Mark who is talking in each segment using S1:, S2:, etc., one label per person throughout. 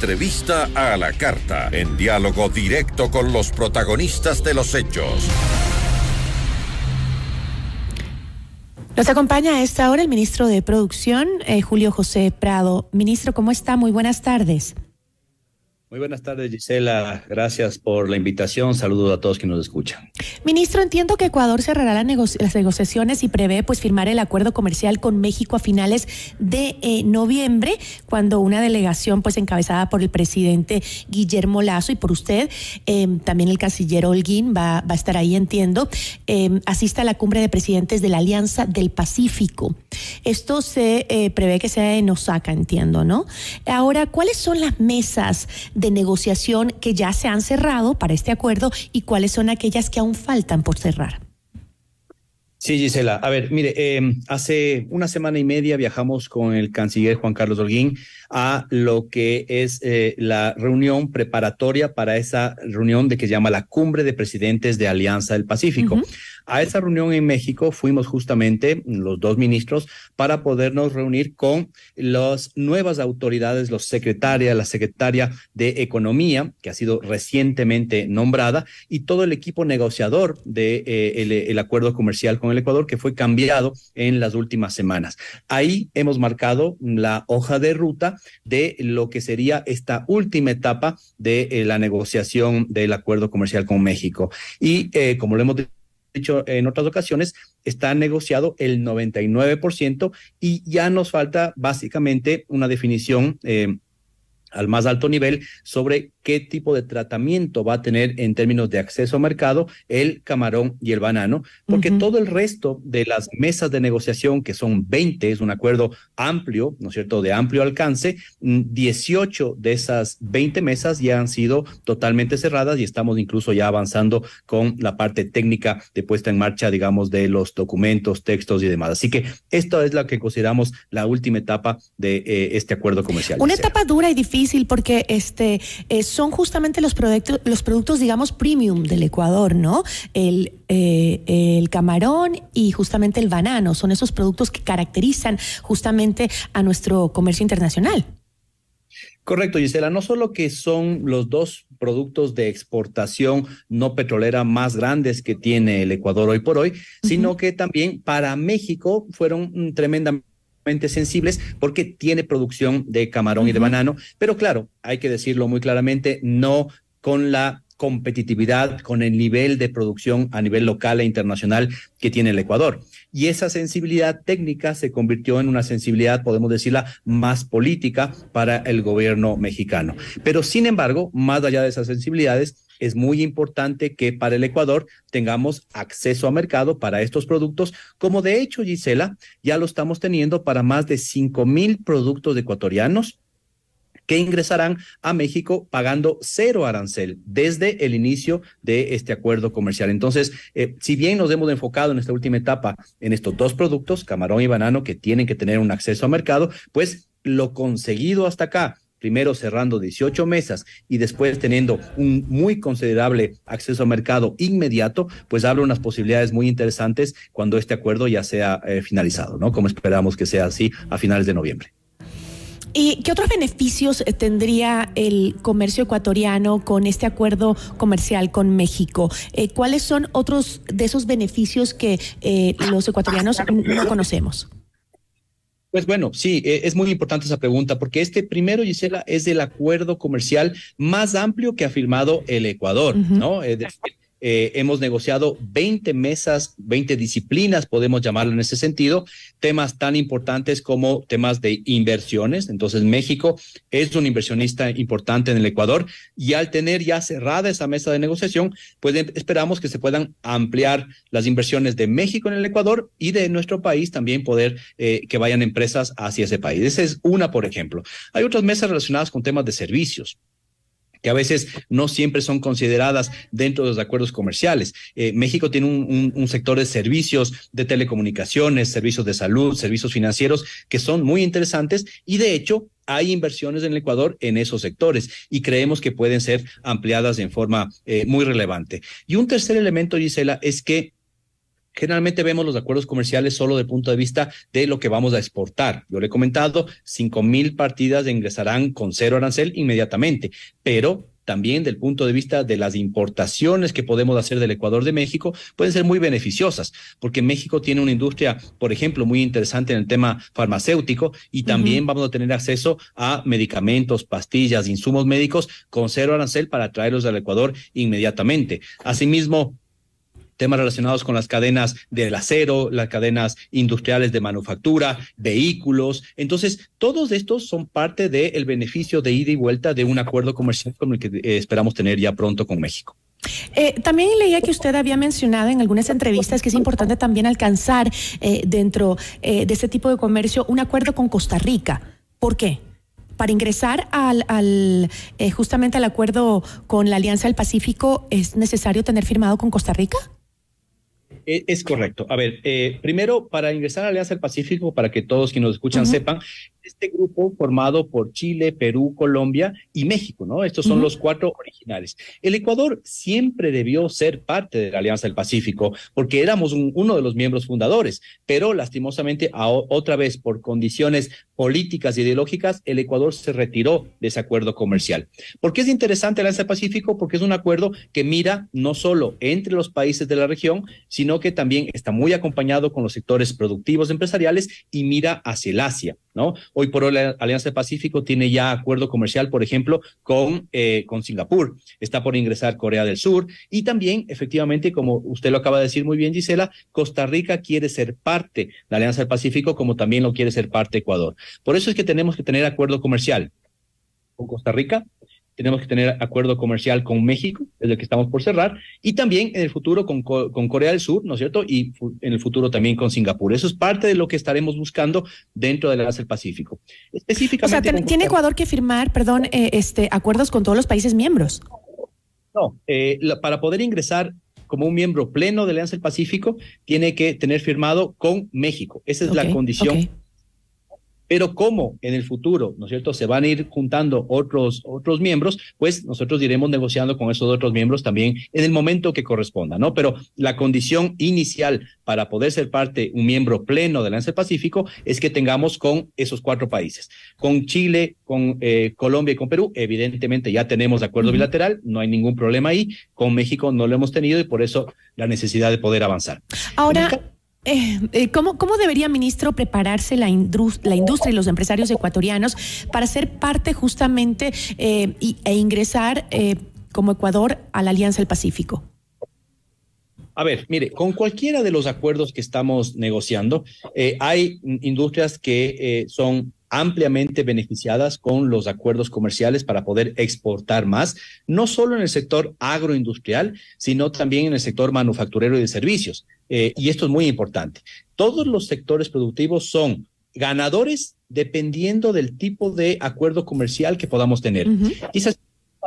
S1: Entrevista a la carta, en diálogo directo con los protagonistas de los
S2: hechos. Nos acompaña a esta hora el ministro de Producción, eh, Julio José Prado. Ministro, ¿cómo está? Muy buenas tardes.
S1: Muy buenas tardes, Gisela. Gracias por la invitación. Saludos a todos que nos
S2: escuchan. Ministro, entiendo que Ecuador cerrará las negociaciones y prevé pues firmar el acuerdo comercial con México a finales de eh, noviembre, cuando una delegación pues encabezada por el presidente Guillermo Lazo y por usted, em, también el canciller Holguín va, a estar ahí, entiendo, em, asista a la cumbre de presidentes de la Alianza del Pacífico. Esto se eh, prevé que sea en Osaka, entiendo, ¿no? Ahora, ¿cuáles son las mesas de negociación que ya se han cerrado para este acuerdo y cuáles son aquellas que aún faltan por cerrar?
S1: Sí, Gisela. A ver, mire, em, hace una semana y media viajamos con el canciller Juan Carlos Holguín a lo que es eh, la reunión preparatoria para esa reunión de que se llama la Cumbre de Presidentes de Alianza del Pacífico. A esa reunión en México fuimos justamente los dos ministros para podernos reunir con las nuevas autoridades, los secretarios, la secretaria de Economía, que ha sido recientemente nombrada, y todo el equipo negociador del eh, acuerdo comercial con el Ecuador, que fue cambiado en las últimas semanas. Ahí hemos marcado la hoja de ruta de lo que sería esta última etapa de eh, la negociación del acuerdo comercial con México. Y eh, como lo hemos dicho en otras ocasiones, está negociado el 99% y ya nos falta básicamente una definición eh, al más alto nivel sobre qué tipo de tratamiento va a tener en términos de acceso a mercado el camarón y el banano, porque todo el resto de las mesas de negociación, que son 20, es un acuerdo amplio, ¿no es cierto?, de amplio alcance, 18 mm, de esas 20 mesas ya han sido totalmente cerradas y estamos incluso ya avanzando con la parte técnica de puesta en marcha, digamos, de los documentos, textos y demás. Así que esta es la que consideramos la última etapa de eh, este acuerdo comercial. Una etapa
S2: dura y difícil porque este es eh, son justamente los, productos, los productos, digamos, premium del Ecuador, ¿no? El, eh, el camarón y justamente el banano son esos productos que caracterizan justamente a nuestro comercio internacional.
S1: Correcto, Gisela. No solo que son los dos productos de exportación no petrolera más grandes que tiene el Ecuador hoy por hoy, sino que también para México fueron mm, tremendamente sensibles porque tiene producción de camarón y de banano, pero claro, hay que decirlo muy claramente, no con la competitividad, con el nivel de producción a nivel local e internacional que tiene el Ecuador. Y esa sensibilidad técnica se convirtió en una sensibilidad, podemos decirla, más política para el gobierno mexicano. Pero sin embargo, más allá de esas sensibilidades, es muy importante que para el Ecuador tengamos acceso a mercado para estos productos, como de hecho, Gisela, ya lo estamos teniendo para más de 5 mil productos ecuatorianos que ingresarán a México pagando cero arancel desde el inicio de este acuerdo comercial. Entonces, eh, si bien nos hemos enfocado en esta última etapa en estos dos productos, camarón y banano, que tienen que tener un acceso a mercado, pues lo conseguido hasta acá primero cerrando 18 mesas y después teniendo un muy considerable acceso al mercado inmediato, pues abre unas posibilidades muy interesantes cuando este acuerdo ya sea eh, finalizado, ¿no? Como esperamos que sea así a finales de noviembre.
S2: ¿Y qué otros beneficios eh, tendría el comercio ecuatoriano con este acuerdo comercial con México? Eh, ¿Cuáles son otros de esos beneficios que los ecuatorianos no conocemos?
S1: Pues bueno, sí, e, es muy importante esa pregunta, porque este primero, Gisela, es el acuerdo comercial más amplio que ha firmado el Ecuador, ¿no? Eh, hemos negociado 20 mesas, 20 disciplinas, podemos llamarlo en ese sentido, temas tan importantes como temas de inversiones. Entonces, México es un inversionista importante en el Ecuador y al tener ya cerrada esa mesa de negociación, pues em, esperamos que se puedan ampliar las inversiones de México en el Ecuador y de nuestro país también poder eh, que vayan empresas hacia ese país. Esa es una, por ejemplo. Hay otras mesas relacionadas con temas de servicios que a veces no siempre son consideradas dentro de los acuerdos comerciales. Eh, México tiene un, sector de servicios de telecomunicaciones, servicios de salud, servicios financieros que son muy interesantes y de hecho hay inversiones en el Ecuador en esos sectores y creemos que pueden ser ampliadas en forma eh, muy relevante. Y un tercer elemento, Gisela, es que Generalmente vemos los acuerdos comerciales solo del punto de vista de lo que vamos a exportar. Yo le he comentado, cinco mil partidas ingresarán con cero arancel inmediatamente, pero también del punto de vista de las importaciones que podemos hacer del Ecuador de México, pueden ser muy beneficiosas, porque México tiene una industria, por ejemplo, muy interesante en el tema farmacéutico y también vamos a tener acceso a medicamentos, pastillas, insumos médicos con cero arancel para traerlos al Ecuador inmediatamente. Asimismo, temas relacionados con las cadenas del acero, las cadenas industriales de manufactura, vehículos. Entonces, todos estos son parte del beneficio de ida y vuelta de un acuerdo comercial con el que eh, esperamos tener ya pronto con México.
S2: Eh, también leía que usted había mencionado en algunas entrevistas que es importante también alcanzar eh, dentro de este tipo de comercio un acuerdo con Costa Rica. ¿Por qué? Para ingresar al, al justamente al acuerdo con la Alianza del Pacífico es necesario tener firmado con Costa Rica.
S1: E, es correcto. A ver, eh, primero, para ingresar a Alianza del Pacífico, para que todos quienes nos escuchan sepan, este grupo formado por Chile, Perú, Colombia y México, ¿no? Estos son los cuatro originales. El Ecuador siempre debió ser parte de la Alianza del Pacífico porque éramos uno de los miembros fundadores, pero lastimosamente otra vez por condiciones políticas y ideológicas, el Ecuador se retiró de ese acuerdo comercial. ¿Por qué es interesante la Alianza del Pacífico? Porque es un acuerdo que mira no solo entre los países de la región, sino que también está muy acompañado con los sectores productivos empresariales y mira hacia el Asia. ¿no? Hoy por hoy la Alianza Pacífico tiene ya acuerdo comercial, por ejemplo, con, eh, con Singapur, está por ingresar Corea del Sur y también, efectivamente, como usted lo acaba de decir muy bien, Gisela, Costa Rica quiere ser parte de la Alianza del Pacífico como también lo quiere ser parte Ecuador. Por eso es que tenemos que tener acuerdo comercial con Costa Rica, tenemos que tener acuerdo comercial con México, es el que estamos por cerrar, y también en el futuro con, Corea del Sur, ¿no es cierto? Y en el futuro también con Singapur. Eso es parte de lo que estaremos buscando dentro del Pacífico. Específicamente. O sea, ¿tiene
S2: Ecuador que firmar, perdón, eh, este, acuerdos con todos los países miembros?
S1: No, eh, para poder ingresar como un miembro pleno de la Alianza del Pacífico, tiene que tener firmado con México. Esa es la condición pero cómo en el futuro, ¿no es cierto?, se van a ir juntando otros, otros miembros, pues nosotros iremos negociando con esos otros miembros también en el momento que corresponda, ¿no? Pero la condición inicial para poder ser parte, un miembro pleno del Alianza Pacífico, es que tengamos con esos cuatro países, con Chile, con eh, Colombia y con Perú, evidentemente ya tenemos acuerdo bilateral, no hay ningún problema ahí, con México no lo hemos tenido y por eso la necesidad de poder avanzar.
S2: Ahora... Eh, eh, ¿cómo, debería, ministro, prepararse la, industria y los empresarios ecuatorianos para ser parte justamente eh, e ingresar como Ecuador a la Alianza del Pacífico?
S1: A ver, mire, con cualquiera de los acuerdos que estamos negociando, hay industrias que son ampliamente beneficiadas con los acuerdos comerciales para poder exportar más, no solo en el sector agroindustrial, sino también en el sector manufacturero y de servicios. Eh, y esto es muy importante. Todos los sectores productivos son ganadores dependiendo del tipo de acuerdo comercial que podamos tener. Quizás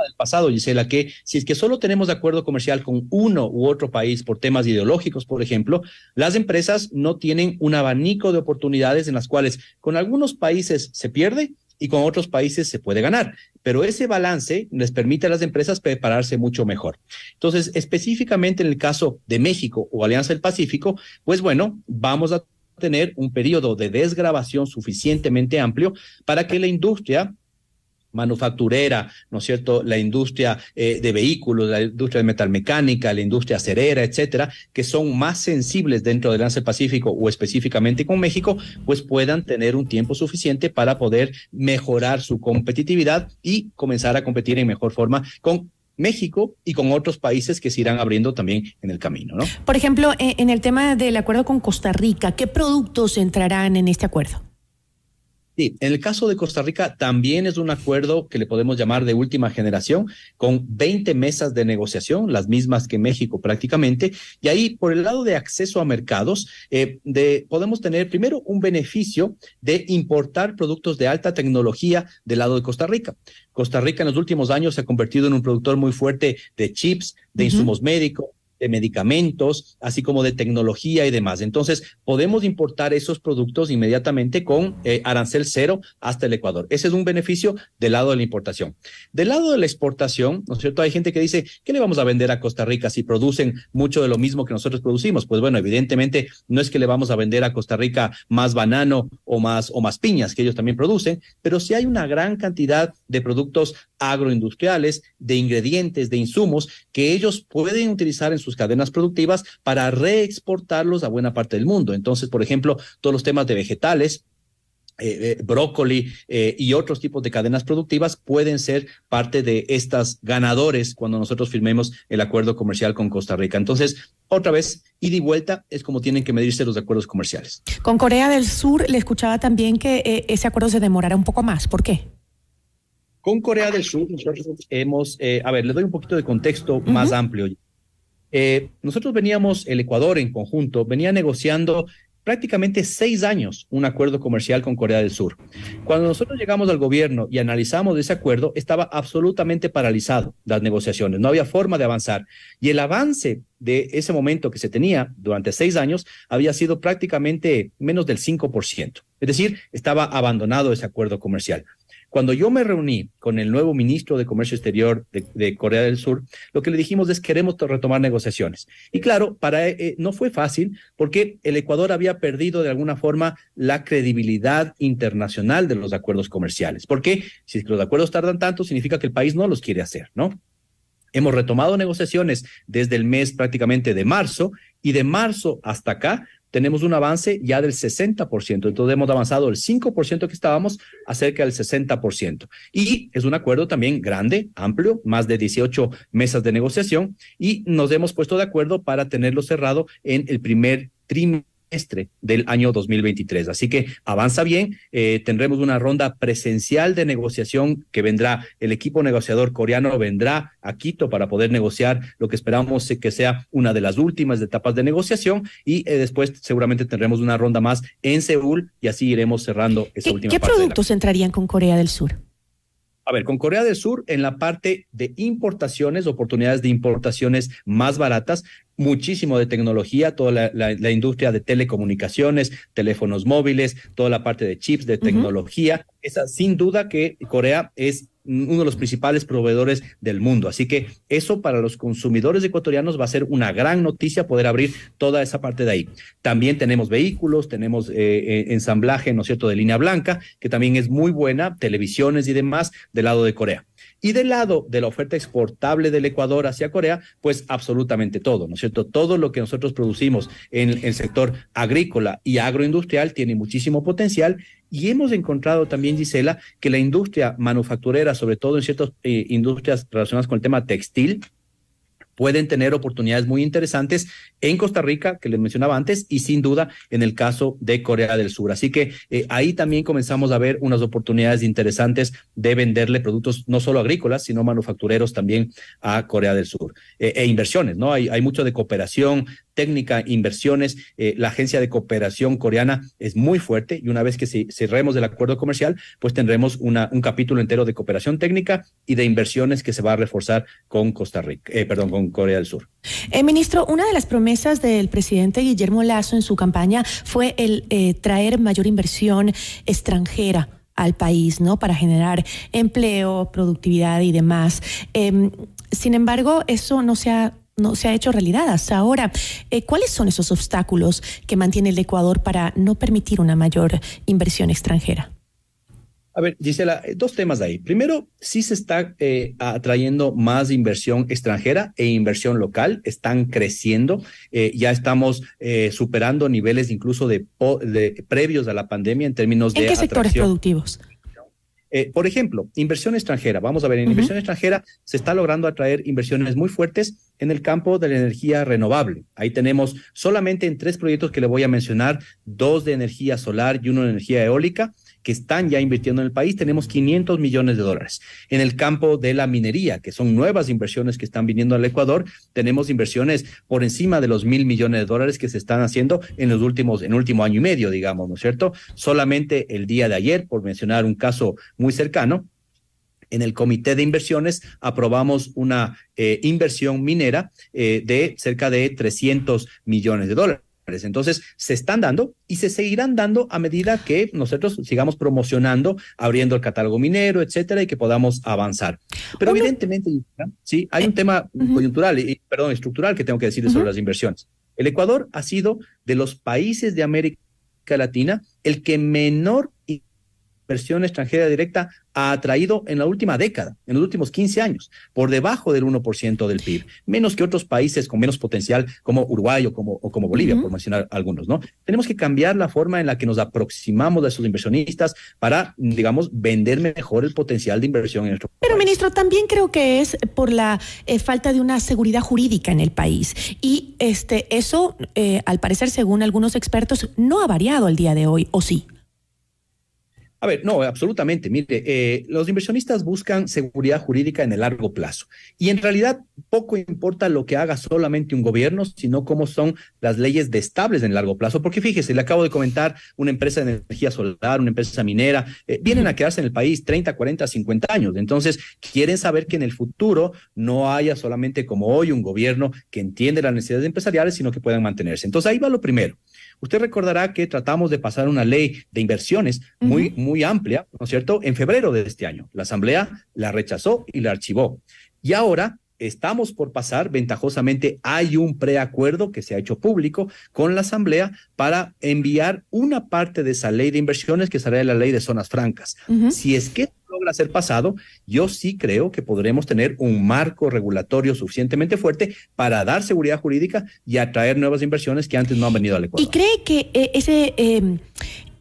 S1: del pasado, Gisela, que si es que solo tenemos acuerdo comercial con uno u otro país por temas ideológicos, por ejemplo, las empresas no tienen un abanico de oportunidades en las cuales con algunos países se pierde y con otros países se puede ganar. Pero ese balance les permite a las empresas prepararse mucho mejor. Entonces, específicamente en el caso de México o Alianza del Pacífico, pues bueno, vamos a tener un periodo de desgrabación suficientemente amplio para que la industria manufacturera, ¿no es cierto?, la industria eh, de vehículos, la industria de metalmecánica, la industria acerera, etcétera, que son más sensibles dentro del Lance Pacífico o específicamente con México, pues puedan tener un tiempo suficiente para poder mejorar su competitividad y comenzar a competir en mejor forma con México y con otros países que se irán abriendo también en el camino, ¿no?
S2: Por ejemplo, e, en el tema del acuerdo con Costa Rica, ¿qué productos entrarán en este acuerdo?
S1: En el caso de Costa Rica, también es un acuerdo que le podemos llamar de última generación, con 20 mesas de negociación, las mismas que México prácticamente. Y ahí, por el lado de acceso a mercados, eh, de, podemos tener primero un beneficio de importar productos de alta tecnología del lado de Costa Rica. Costa Rica en los últimos años se ha convertido en un productor muy fuerte de chips, de insumos médicos, de medicamentos, así como de tecnología y demás. Entonces, podemos importar esos productos inmediatamente con eh, arancel cero hasta el Ecuador. Ese es un beneficio del lado de la importación. Del lado de la exportación, ¿no es cierto? Hay gente que dice, ¿qué le vamos a vender a Costa Rica si producen mucho de lo mismo que nosotros producimos? Pues bueno, evidentemente no es que le vamos a vender a Costa Rica más banano o más, o más piñas que ellos también producen, pero sí hay una gran cantidad de productos agroindustriales, de ingredientes, de insumos que ellos pueden utilizar en sus cadenas productivas para reexportarlos a buena parte del mundo. Entonces, por ejemplo, todos los temas de vegetales, eh, eh, brócoli eh, y otros tipos de cadenas productivas pueden ser parte de estas ganadores cuando nosotros firmemos el acuerdo comercial con Costa Rica. Entonces, otra vez, ida y vuelta es como tienen que medirse los acuerdos comerciales.
S2: Con Corea del Sur le escuchaba también que ese acuerdo se demorará un poco más. ¿Por qué?
S1: Con Corea del Sur nosotros hemos, a ver, le doy un poquito de contexto más amplio. Eh, nosotros veníamos, el Ecuador en conjunto, venía negociando prácticamente seis años un acuerdo comercial con Corea del Sur. Cuando nosotros llegamos al gobierno y analizamos ese acuerdo, estaba absolutamente paralizado las negociaciones, no había forma de avanzar. Y el avance de ese momento que se tenía durante seis años había sido prácticamente menos del 5%. Es decir, estaba abandonado ese acuerdo comercial. Cuando yo me reuní con el nuevo ministro de Comercio Exterior de, Corea del Sur, lo que le dijimos es queremos retomar negociaciones. Y claro, para eh, eh, no fue fácil porque el Ecuador había perdido de alguna forma la credibilidad internacional de los acuerdos comerciales. Porque si los acuerdos tardan tanto, significa que el país no los quiere hacer, ¿no? Hemos retomado negociaciones desde el mes prácticamente de marzo y de marzo hasta acá tenemos un avance ya del 60%. Entonces hemos avanzado del 5% que estábamos acerca del 60%. Y es un acuerdo también grande, amplio, más de 18 mesas de negociación y nos hemos puesto de acuerdo para tenerlo cerrado en el primer trimestre del año 2023. Así que avanza bien. Eh, tendremos una ronda presencial de negociación que vendrá. El equipo negociador coreano vendrá a Quito para poder negociar lo que esperamos que sea una de las últimas etapas de negociación y eh, después seguramente tendremos una ronda más en Seúl y así iremos cerrando esa última. ¿Qué productos
S2: entrarían con Corea del Sur?
S1: A ver, con Corea del Sur en la parte de importaciones, oportunidades de importaciones más baratas, muchísimo de tecnología, toda la, industria de telecomunicaciones, teléfonos móviles, toda la parte de chips, de tecnología. Esa, sin duda que Corea es uno de los principales proveedores del mundo. Así que eso para los consumidores ecuatorianos va a ser una gran noticia poder abrir toda esa parte de ahí. También tenemos vehículos, tenemos eh, eh, ensamblaje, ¿no es cierto?, de línea blanca, que también es muy buena, televisiones y demás del lado de Corea. Y del lado de la oferta exportable del Ecuador hacia Corea, pues absolutamente todo, ¿no es cierto? Todo lo que nosotros producimos en el sector agrícola y agroindustrial tiene muchísimo potencial y hemos encontrado también, Gisela, que la industria manufacturera, sobre todo en ciertas eh, industrias relacionadas con el tema textil, pueden tener oportunidades muy interesantes en Costa Rica, que les mencionaba antes, y sin duda en el caso de Corea del Sur. Así que eh, ahí también comenzamos a ver unas oportunidades interesantes de venderle productos no solo agrícolas, sino manufactureros también a Corea del Sur. Eh, e inversiones, ¿no? Hay, hay mucho de cooperación, técnica, inversiones, eh, la agencia de cooperación coreana es muy fuerte y una vez que cerremos el acuerdo comercial, pues tendremos una, un capítulo entero de cooperación técnica y de inversiones que se va a reforzar con Costa Rica, eh, perdón, con Corea del Sur.
S2: el eh, ministro, una de las promesas del presidente Guillermo Lazo en su campaña fue el traer mayor inversión extranjera al país, ¿no? Para generar empleo, productividad y demás. Em, sin embargo, eso no se ha no se ha hecho realidad hasta ahora. Eh, ¿Cuáles son esos obstáculos que mantiene el Ecuador para no permitir una mayor inversión extranjera?
S1: A ver, Gisela, eh, dos temas ahí. Primero, sí se está eh, atrayendo más inversión extranjera e inversión local, están creciendo, ya estamos superando niveles incluso de, previos a la pandemia en términos de... ¿En qué sectores
S2: productivos?
S1: Eh, por ejemplo, inversión extranjera. Vamos a ver, en inversión extranjera se está logrando atraer inversiones muy fuertes en el campo de la energía renovable. Ahí tenemos solamente en tres proyectos que le voy a mencionar, dos de energía solar y uno de energía eólica que están ya invirtiendo en el país, tenemos 500 millones de dólares. En el campo de la minería, que son nuevas inversiones que están viniendo al Ecuador, tenemos inversiones por encima de los mil millones de dólares que se están haciendo en los últimos, en el último año y medio, digamos, ¿no es cierto? Solamente el día de ayer, por mencionar un caso muy cercano, en el Comité de Inversiones aprobamos una eh, inversión minera eh, de cerca de 300 millones de dólares entonces, se están dando y se seguirán dando a medida que nosotros sigamos promocionando, abriendo el catálogo minero, etcétera, y que podamos avanzar. Pero evidentemente, sí, hay un tema coyuntural, y, perdón, estructural que tengo que decir sobre las inversiones. El Ecuador ha sido de los países de América Latina el que menor inversión extranjera directa ha atraído en la última década, en los últimos 15 años, por debajo del 1% del PIB, menos que otros países con menos potencial como Uruguay o como, o como Bolivia, por mencionar algunos, ¿no? Tenemos que cambiar la forma en la que nos aproximamos a esos inversionistas para, digamos, vender mejor el potencial de inversión en nuestro país.
S2: Pero, ministro, también creo que es por la eh, falta de una seguridad jurídica en el país. Y este, eso, eh, al parecer, según algunos expertos, no ha variado al día de hoy, ¿o sí?
S1: A ver, no, absolutamente. Mire, eh, los inversionistas buscan seguridad jurídica en el largo plazo. Y en realidad poco importa lo que haga solamente un gobierno, sino cómo son las leyes de estables en el largo plazo. Porque fíjese, le acabo de comentar una empresa de energía solar, una empresa minera, eh, vienen a quedarse en el país 30, 40, 50 años. Entonces, quieren saber que en el futuro no haya solamente como hoy un gobierno que entiende las necesidades empresariales, sino que puedan mantenerse. Entonces, ahí va lo primero. Usted recordará que tratamos de pasar una ley de inversiones muy, muy amplia, ¿no es cierto?, en febrero de este año. La Asamblea la rechazó y la archivó. Y ahora estamos por pasar, ventajosamente hay un preacuerdo que se ha hecho público con la Asamblea para enviar una parte de esa ley de inversiones que será la ley de zonas francas. Si es que logra ser pasado, yo sí creo que podremos tener un marco regulatorio suficientemente fuerte para dar seguridad jurídica y atraer nuevas inversiones que antes no han venido al Ecuador.
S2: ¿Y cree que eh, ese... Eh,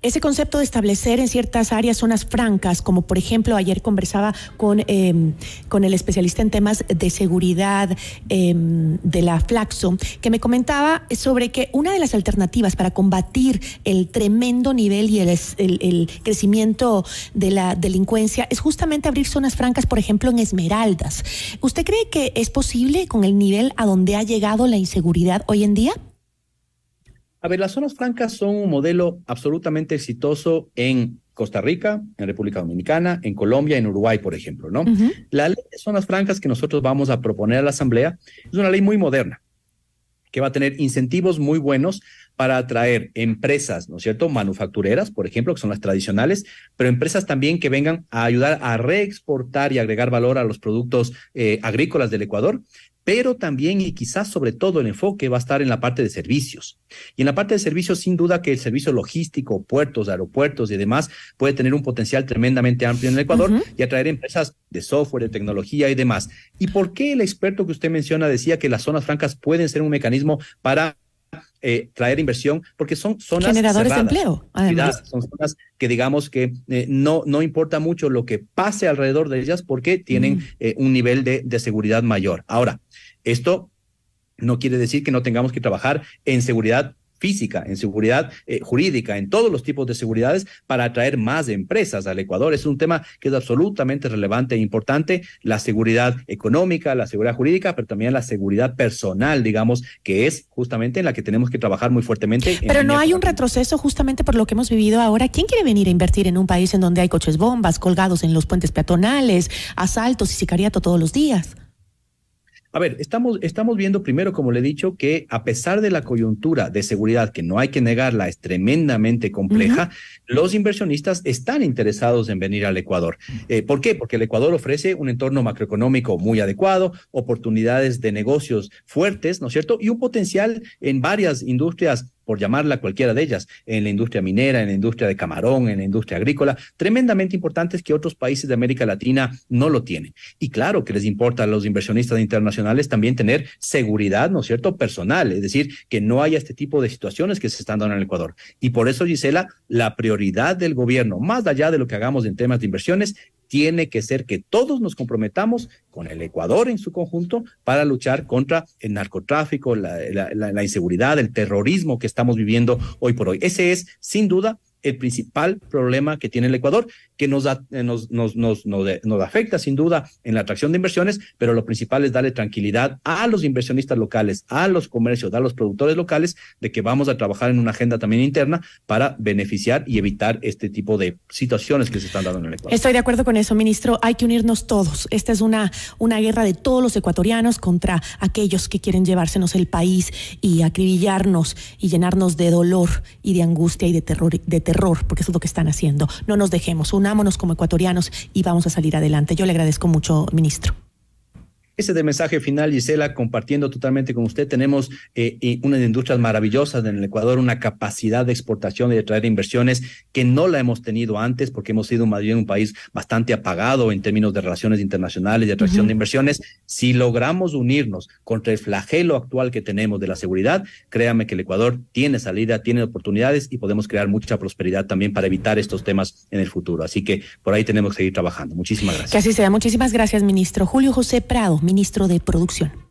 S2: ese concepto de establecer en ciertas áreas zonas francas, como por ejemplo ayer conversaba con, em, con el especialista en temas de seguridad em, de la Flaxo, que me comentaba sobre que una de las alternativas para combatir el tremendo nivel y el crecimiento de la delincuencia es justamente abrir zonas francas, por ejemplo, en Esmeraldas. ¿Usted cree que es posible con el nivel a donde ha llegado la inseguridad hoy en día?
S1: A ver, las zonas francas son un modelo absolutamente exitoso en Costa Rica, en República Dominicana, en Colombia, en Uruguay, por ejemplo, ¿no? La ley de zonas francas que nosotros vamos a proponer a la Asamblea es una ley muy moderna que va a tener incentivos muy buenos para atraer empresas, ¿no es cierto? Manufactureras, por ejemplo, que son las tradicionales, pero empresas también que vengan a ayudar a reexportar y agregar valor a los productos eh, agrícolas del Ecuador, pero también y quizás sobre todo el enfoque va a estar en la parte de servicios. Y en la parte de servicios, sin duda que el servicio logístico, puertos, aeropuertos y demás puede tener un potencial tremendamente amplio en el Ecuador y atraer empresas de software, de tecnología y demás. ¿Y por qué el experto que usted menciona decía que las zonas francas pueden ser un mecanismo para eh, traer inversión, porque son zonas generadores de empleo, Son zonas que digamos que eh, no, no importa mucho lo que pase alrededor de ellas porque tienen mm. eh, un nivel de, de seguridad mayor. Ahora, esto no quiere decir que no tengamos que trabajar en seguridad física, en seguridad eh, jurídica, en todos los tipos de seguridades para atraer más empresas al Ecuador. Es un tema que es absolutamente relevante e importante, la seguridad económica, la seguridad jurídica, pero también la seguridad personal, digamos, que es justamente en la que tenemos que trabajar muy fuertemente. Pero no hay
S2: un retroceso justamente por lo que hemos vivido ahora. ¿Quién quiere venir a invertir en un país en donde hay coches bombas colgados en los puentes peatonales, asaltos y sicariato todos los días?
S1: A ver, estamos, estamos viendo primero, como le he dicho, que a pesar de la coyuntura de seguridad, que no hay que negarla, es tremendamente compleja, los inversionistas están interesados en venir al Ecuador. Mm. Eh, ¿Por qué? Porque el Ecuador ofrece un entorno macroeconómico muy adecuado, oportunidades de negocios fuertes, ¿no es cierto? Y un potencial en varias industrias por llamarla cualquiera de ellas, en la industria minera, en la industria de camarón, en la industria agrícola, tremendamente importante es que otros países de América Latina no lo tienen. Y claro que les importa a los inversionistas internacionales también tener seguridad, ¿no es cierto?, personal, es decir, que no haya este tipo de situaciones que se están dando en el Ecuador. Y por eso, Gisela, la prioridad del gobierno, más allá de lo que hagamos en temas de inversiones, tiene que ser que todos nos comprometamos con el Ecuador en su conjunto para luchar contra el narcotráfico, la, inseguridad, el terrorismo que estamos viviendo hoy por hoy. Ese es, sin duda, el principal problema que tiene el Ecuador, que nos, da, eh, nos, nos, nos, afecta sin duda en la atracción de inversiones, pero lo principal es darle tranquilidad a los inversionistas locales, a los comercios, a los productores locales, de que vamos a trabajar en una agenda también interna para beneficiar y evitar este tipo de situaciones que se están dando en el Ecuador. Estoy
S2: de acuerdo con eso, ministro. Hay que unirnos todos. Esta es una, una guerra de todos los ecuatorianos contra aquellos que quieren llevársenos el país y acribillarnos y llenarnos de dolor y de angustia y de terror. De terror error, porque eso es lo que están haciendo. No nos dejemos, unámonos como ecuatorianos y vamos a salir adelante. Yo le agradezco mucho, ministro.
S1: Ese es el mensaje final, Gisela, compartiendo totalmente con usted. Tenemos eh, unas industrias maravillosas en el Ecuador, una capacidad de exportación y de traer inversiones que no la hemos tenido antes porque hemos sido más bien un país bastante apagado en términos de relaciones internacionales, de atracción de inversiones. Si logramos unirnos contra el flagelo actual que tenemos de la seguridad, créame que el Ecuador tiene salida, tiene oportunidades y podemos crear mucha prosperidad también para evitar estos temas en el futuro. Así que por ahí tenemos que seguir trabajando. Muchísimas gracias.
S2: Muchísimas gracias, ministro. Julio José Prado ministro de Producción.